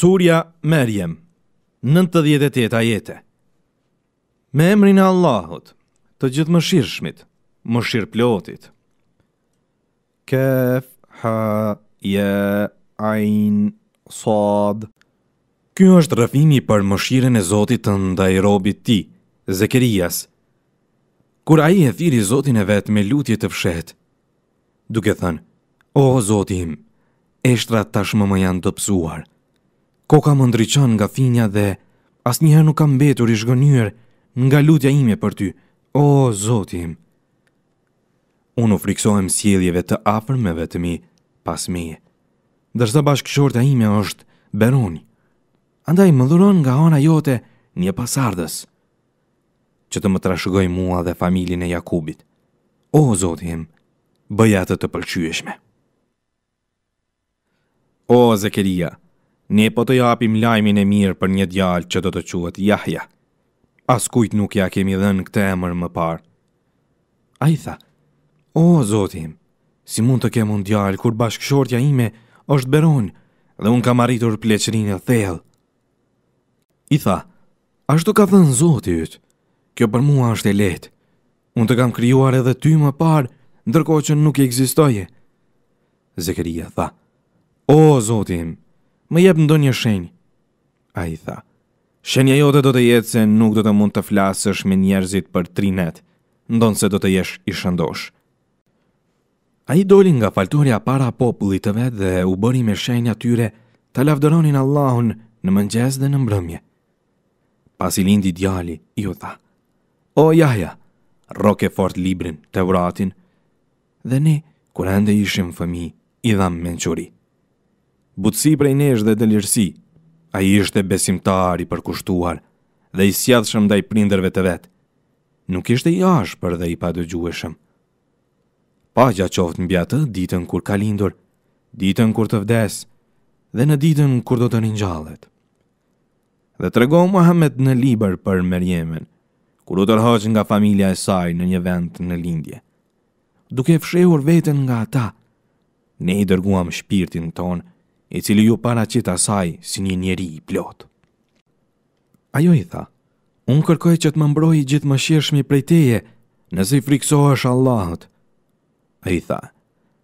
Surja Merjem, 98 ajete Me emrin e Allahut, të gjithë më shmit, më shirë plotit. Kef, ha, je, ajin, sad. Ky është rëfimi për më shiren e Zotit të ndaj robit ti, Zekerias. Kur aji e thiri Zotin e vetë me lutje të fshet, duke thënë, o, Zotim, eshtrat tashmë më janë të pësuarë, Koka më ndryqan nga finja dhe asnjëherë nuk kam mbetur i shgënyër nga lutja ime për ty. O Zoti im. Unë u friksohem sjelljeve të afërmeve të mi pas meje. Dërsa bashkëshorta ime është Beroni. Andaj më dhuron nga ana jote një pasardhës që të më trashëgoj mua dhe familin e Jakubit. O Zoti im, bëj atë të pëlqyeshme. O Zekeria, ne po të japim lajmin e mirë për një djalë që do të quhet Jahja. As kujt nuk ja kemi dhënë këtë emër më parë. A i tha, o, zotim, si mund të kem unë djalë kur bashkëshortja ime është beron dhe unë kam arritur pleqërin e thellë. I tha, ashtu ka thënë zotit, yt. kjo për mua është e letë, unë të kam kryuar edhe ty më parë, ndërko që nuk i egzistoje. Zekeria tha, o, zotim, më jep ndonjë shenjë. A i tha, shenja jote do të jetë se nuk do të mund të flasësh me njerëzit për trinet, ndonë se do të jesh i shëndosh. A i doli nga falturja para popullit të dhe u bëri me shenja tyre të lavdëronin Allahun në mëngjes dhe në mbrëmje. Pas i lindi djali, i u tha, O jahja, roke fort librin, të vratin, dhe ne, kur ende ishim fëmi, i dham menquri butësi prej nesh dhe delirësi. A i ishte besimtar i përkushtuar dhe i sjadhshëm dhe i prinderve të vetë. Nuk ishte i ashpër dhe i padëgjueshëm. Pa gja qoftë në të ditën kur ka lindur, ditën kur të vdes, dhe në ditën kur do të rinjallet. Dhe të rego Muhammed në liber për Merjemen, kur u tërhoq nga familja e saj në një vend në lindje. Duke fshehur vetën nga ata, ne i dërguam shpirtin tonë, i cili ju para qita saj si një njeri i plot. Ajo i tha, unë kërkoj që të më mbroj i gjithë më shirëshmi prej teje, nëse i friksohesh Allahot. A i tha,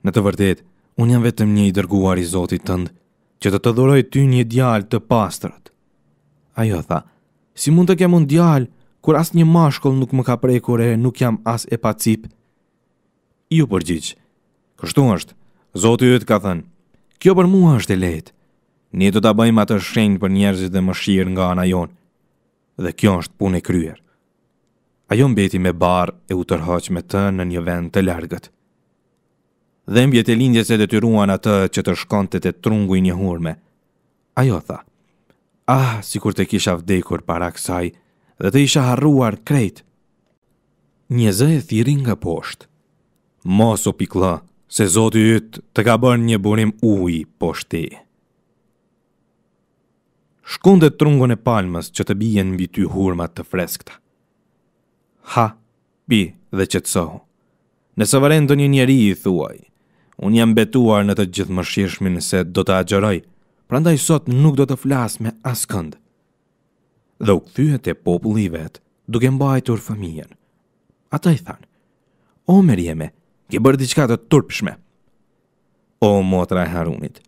në të vërdet, unë jam vetëm një i dërguar i Zotit tëndë, që të të dhuroj ty një djalë të pastrët. Ajo tha, si mund të kem unë djalë, kur as një mashkull nuk më ka prekur e nuk jam as e pacip? Ju përgjith, kështu është, Zotit ka thënë, Kjo për mua është e lehtë. Ne do ta bëjmë atë shenjë për njerëzit e mëshirë nga ana jonë. Dhe kjo është punë e kryer. Ajo mbeti me barr e u tërhoq me të në një vend të largët. Dhe mbjet e lindjes se detyruan atë që të shkonte te trungu i një hurme. Ajo tha: "Ah, sikur të kisha vdekur para kësaj dhe të isha harruar krejt." Një zë e thirrë nga poshtë. Mos o pikëllë, se zotë yt të ka bërë një burim ujë poshtë ti. Shkundet trungon e palmës që të bijen mbi ty hurmat të freskta. Ha, bi dhe qetësohu. Nëse varen do një njeri i thuaj, unë jam betuar në të gjithë më shishmin se do të agjeroj, prandaj sot nuk do të flas me askënd. Dhe u këthyët e populli vet, duke mbajtur fëmijen. Ata i than, o e me, ke bërë diçka të turpshme. O motra e Harunit,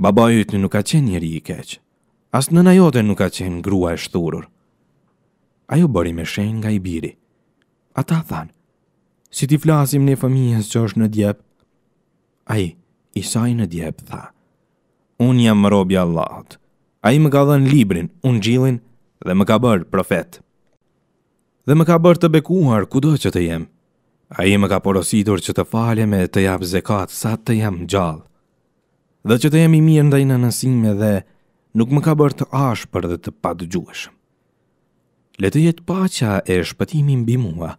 baba jytë nuk ka qenë njëri i keqë, as në najote nuk ka qenë grua e shturur. Ajo bëri me shenë nga i biri. Ata thanë, si ti flasim një fëmijës që është në djep, a i, i saj në djep, tha, unë jam më robja Allahot, a i më ka dhenë librin, unë gjilin, dhe më ka bërë profet. Dhe më ka bërë të bekuar, kudo që të jemë, A i më ka porositur që të falem e të jap zekat sa të jam gjallë, dhe që të jemi mirë ndaj në nësime dhe nuk më ka bërë të ashpër dhe të patë Le të jetë pacha e shpëtimi mbi mua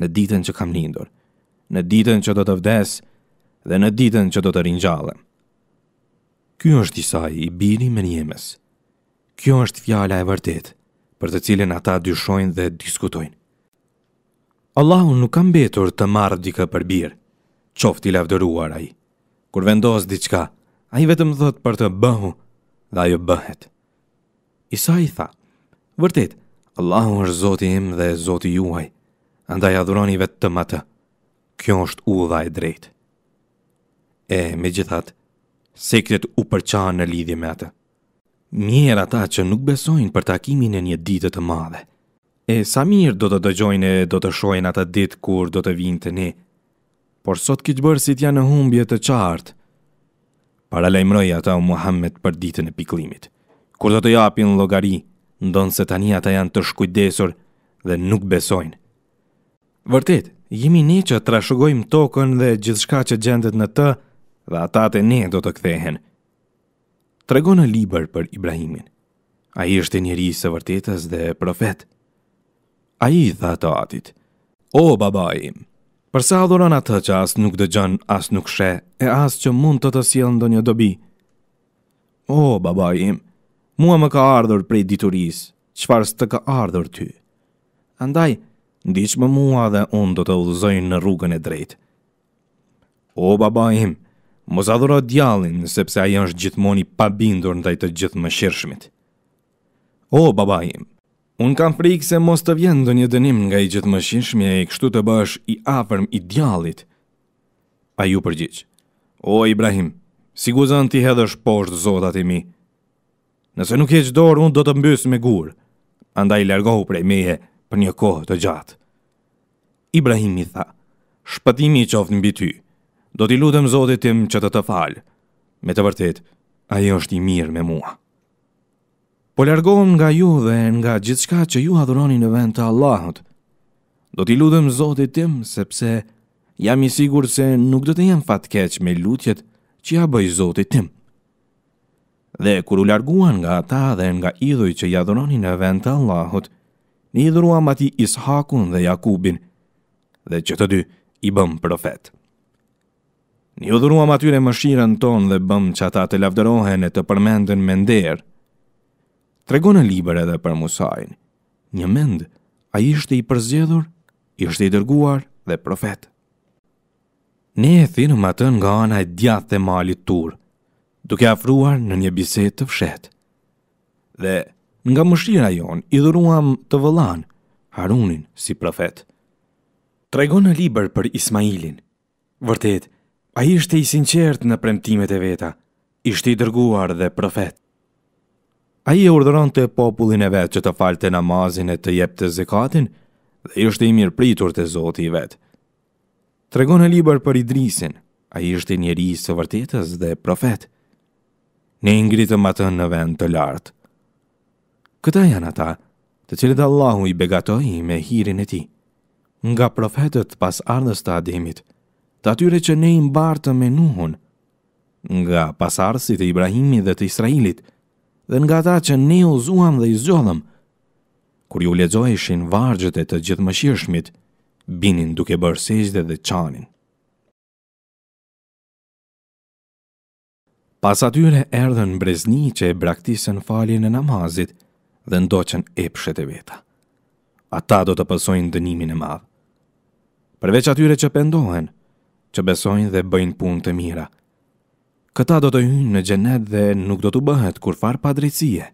në ditën që kam lindur, në ditën që do të vdes dhe në ditën që do të rinjallem. Ky është isaj i biri me njemes. Kjo është fjala e vërtet, për të cilin ata dyshojnë dhe diskutojnë. Allahu nuk kam betur të marrë dikë për birë, qofti i lavdëruar ai. Kur vendos diçka, ai vetëm thot për të bëhu dhe ajo bëhet. Isa i tha, vërtet, Allahu është zoti im dhe zoti juaj, andaj adhuroni vetëm atë. Kjo është udha e drejtë. E, me gjithat, sekret u përqa në lidhje me atë. Mjera ta që nuk besojnë për takimin e një ditë të madhe, E sa mirë do të dëgjojnë do të shojnë atë ditë kur do të vinë të ne. Por sot këtë bërë si t'ja në humbje të qartë. Para ata o Muhammed për ditën e piklimit. Kur do të japin logari, ndonë se tani ata janë të shkujdesur dhe nuk besojnë. Vërtet, jemi ne që të tokën dhe gjithshka që gjendet në të dhe ata të ne do të kthehen. Tregonë në liber për Ibrahimin. A i është njëri së vërtetës dhe profetë. A i dha të atit, o baba im, përsa adhuron atë që as nuk dëgjon, as nuk she, e as që mund të të sjellë ndonjë një dobi. O baba im, mua më ka ardhur prej dituris, qëfar së të ka ardhur ty. Andaj, ndiq më mua dhe unë do të udhëzoj në rrugën e drejtë. O baba im, mos zadhuro djallin, sepse a janë shë gjithmoni pabindur në të gjithë më shirëshmit. O baba im, Unë kam frikë se mos të vjenë do një dënim nga i gjithë më shishme e i kështu të bësh i afërm i djalit. A ju përgjithë. O, Ibrahim, si guzan ti hedhësh poshtë zotat i mi. Nëse nuk e qdorë, unë do të mbys me gurë. Anda i lërgohu prej meje për një kohë të gjatë. Ibrahim i tha, shpëtimi i qoftë në bity, do t'i lutëm zotit tim që të të falë. Me të vërtet, ajo është i mirë me mua po largohem nga ju dhe nga gjithçka që ju adhuroni në vend të Allahut. Do t'i lutem Zotit tim sepse jam i sigur se nuk do të jem fatkeq me lutjet që ja bëj Zotit tim. Dhe kur u larguan nga ata dhe nga idhuj që ja adhuroni në vend të Allahut, një idhuruam ati Ishakun dhe Jakubin, dhe që të dy i bëm profet. Një udhuruam atyre më shiren ton dhe bëm që ata të lavdërohen e të përmendën me nderë, tregon e liber edhe për Musajnë. Një mend, a ishte i përzgjedhur, ishte i dërguar dhe profet. Ne e thinëm atë nga ana e dhe e malit tur, duke afruar në një biset të fshet. Dhe nga mëshira jon, i dhuruam të vëllan, Harunin si profet. Tregon e liber për Ismailin. Vërtet, a ishte i sinqert në premtimet e veta, ishte i dërguar dhe profet. A i e urderon të popullin e vetë që të falë të namazin e të jep të zekatin dhe i është i mirë pritur të zoti i vetë. Tregon e liber për Idrisin, a i është i njeri së vërtetës dhe profet. Ne ingritëm atën në vend të lartë. Këta janë ata të cilët Allahu i begatoj me hirin e ti. Nga profetët pas ardhës të ademit, të atyre që ne imbartë me nuhun, nga pasarësit e Ibrahimi dhe të Israelit, dhe nga ta që ne u zuam dhe i zodhëm. Kur ju lezojshin vargjët e të gjithë më shirëshmit, binin duke bërë sejtë dhe qanin. Pas atyre erdhen brezni që e braktisën faljen e namazit dhe ndoqen epshet e veta. Ata do të pësojnë dënimin e madhë. Përveç atyre që pendohen, që besojnë dhe bëjnë punë të mira – Këta do të hynë në gjenet dhe nuk do të bëhet kur farë drejtësie.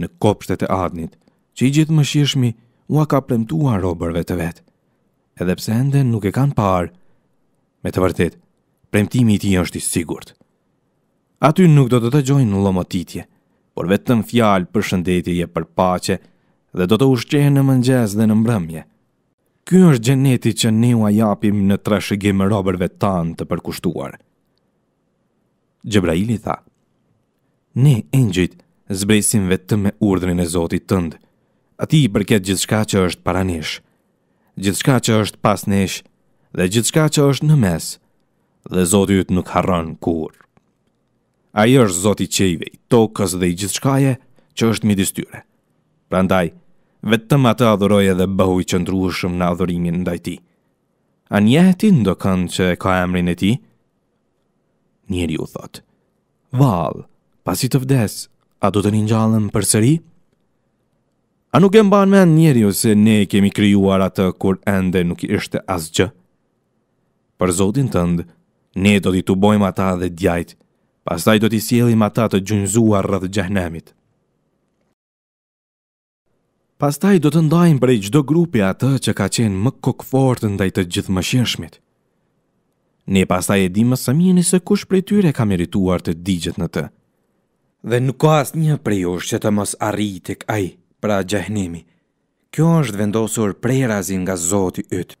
Në kopshtet e adnit, që i gjithë më shishmi, ua ka premtuar robërve të vetë, edhe pse ende nuk e kanë parë. Me të vërtit, premtimi ti është i sigurt. Aty nuk do të të gjojnë në lomotitje, por vetëm fjalë për shëndetje për pace dhe do të ushqehe në mëngjes dhe në mbrëmje. Ky është gjenetit që ne a japim në trashëgim robërve tanë të përkushtuarë. Gjebraili tha, Ne, engjit, zbresim vetëm me urdhrin e Zotit tëndë, ati i përket gjithçka që është para gjithë gjithçka që është pas dhe dhe gjithçka që është në mes, dhe Zotit nuk harron kur. A i është Zotit qejve, tokës dhe i gjithçkaje që është midis tyre. Prandaj, vetëm atë adhuroj dhe bëhu i qëndrueshëm në adhurimin ndaj tij. A njeh ti ndokën që ka emrin e ti, njeri u thot. Val, pasi të vdes, a do të një njallëm për sëri? A nuk e mban me anë njeri u se ne kemi kryuar atë kur ende nuk i ishte asgjë? Për zotin tëndë, ne do t'i të bojmë ata dhe djajtë, pastaj do t'i sielim ata të gjunzuar rrëdhë gjahnemit. Pastaj do të ndajmë prej gjdo grupi atë që ka qenë më kokfort ndaj të gjithë më shirshmit. Ne pasta e dimë së mjeni se kush prej tyre ka merituar të digjet në të. Dhe nuk ka asë një prej është që të mos arritik aj, pra gjahnemi. Kjo është vendosur prej razin nga zoti ytë.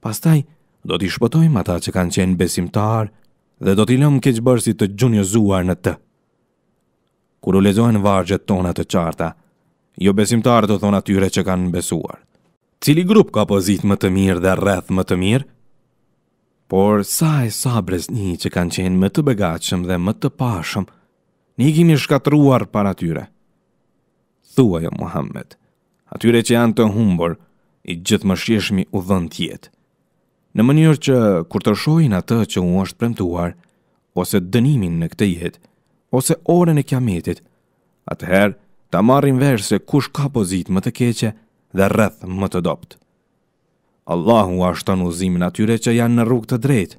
Pastaj, do t'i shpëtojmë ata që kanë qenë besimtar dhe do t'i lëmë si të gjunjëzuar në të. Kur u vargjet tona të qarta, jo besimtarët të thonë atyre që kanë besuar. Cili grup ka pozit më të mirë dhe rreth më të mirë? por sa e sa brezni që kanë qenë më të begachëm dhe më të pashëm, një kimi shkatruar para tyre. Thua jo, Muhammed, atyre që janë të humbor, i gjithë më shqeshmi u dhënë tjetë. Në mënyrë që kur të shohin atë që u është premtuar, ose dënimin në këtë jetë, ose orën e kiametit, atëherë ta marrin vesh se kush ka pozit më të keqe dhe rreth më të doptë. Allahu ashtë të nëzimin atyre që janë në rrug të drejt.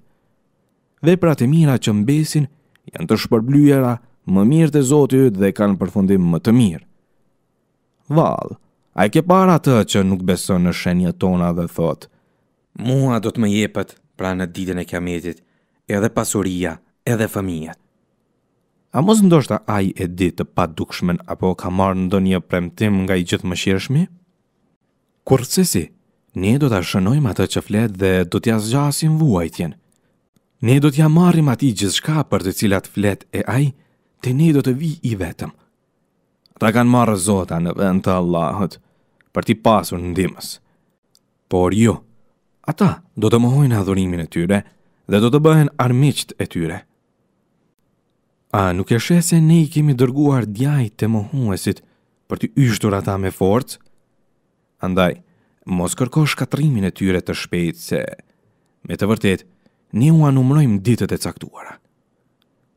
Dhe pra të mira që mbesin, janë të shpërblujera, më mirë të zotë jëtë dhe kanë përfundim më të mirë. Val, a i ke para të që nuk beson në shenje tona dhe thot, mua do të më jepët pra në ditën e kametit, edhe pasuria, edhe fëmijët." A mos ndoshta a i e ditë të pat dukshmen, apo ka marë në premtim nga i gjithë më shirëshmi? Kurësësi, ne do të shënojmë atë që flet dhe do t'ja zgjasim vuajtjen. Ne do t'ja marrim ati shka për të cilat flet e aj, të ne do të vi i vetëm. Ta kanë marrë zota në vend të Allahot, për t'i pasur në ndimës. Por jo, ata do të mohojnë adhurimin e tyre dhe do të bëhen armiqt e tyre. A nuk e shese se ne i kemi dërguar djajt të mohuesit për t'i yshtur ata me forcë? Andaj, mos kërko shkatrimin e tyre të shpejt se, me të vërtet, ne u anumrojmë ditët e caktuara.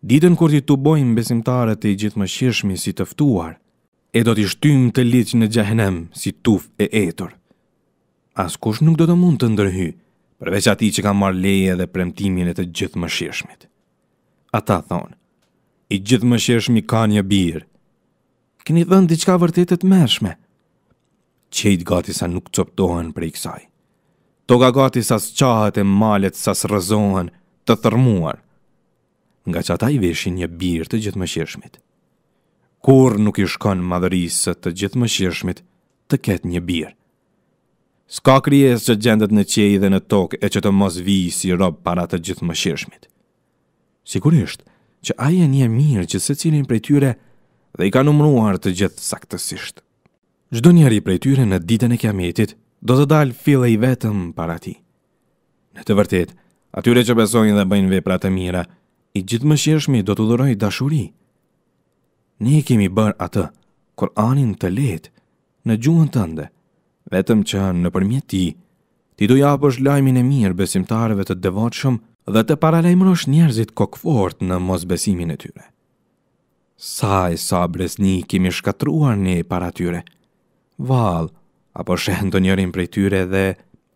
Ditën kur ti të bojmë besimtare të i gjithë më shirëshmi si tëftuar, e do t'i shtym të liqë në gjahenem si tuf e etor. As kush nuk do të mund të ndërhy, përveç ati që ka marrë leje dhe premtimin e të gjithë më Ata thonë, i gjithë më shirëshmi ka një birë, këni dhënë diçka vërtetet mërshme, qëjtë gati sa nuk coptohen për i kësaj. Toga gati sa së qahët e malet sa së rëzohen të thërmuar, nga që ata i veshin një birë të gjithë më shirëshmit. Kur nuk i shkon madhërisë të gjithë më shirëshmit të ketë një birë. Ska kryes që gjendet në qej dhe në tokë e që të mos vi si robë para të gjithë më shirëshmit. Sigurisht që aje një mirë që se cilin për tyre dhe i ka numruar të gjithë saktësishtë. Gjdo njeri prej tyre në ditën e kiametit, do të dalë i vetëm para ti. Në të vërtet, atyre që besojnë dhe bëjnë veprat e mira, i gjithë më shirëshmi do të dhuroj dashuri. Ne kemi bërë atë, anin të letë, në gjuhën tënde, vetëm që në përmjet ti, ti do japësh lajmin e mirë besimtarëve të devotshëm dhe të paralajmërosh njerëzit kokëfort në mos besimin e tyre. Sa e sabres ni kemi shkatruar ne para tyre – val, apo shenë të njërin prej tyre dhe,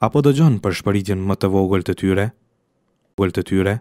apo dëgjon për shpëritjen më të vogël të tyre? Vogël të tyre?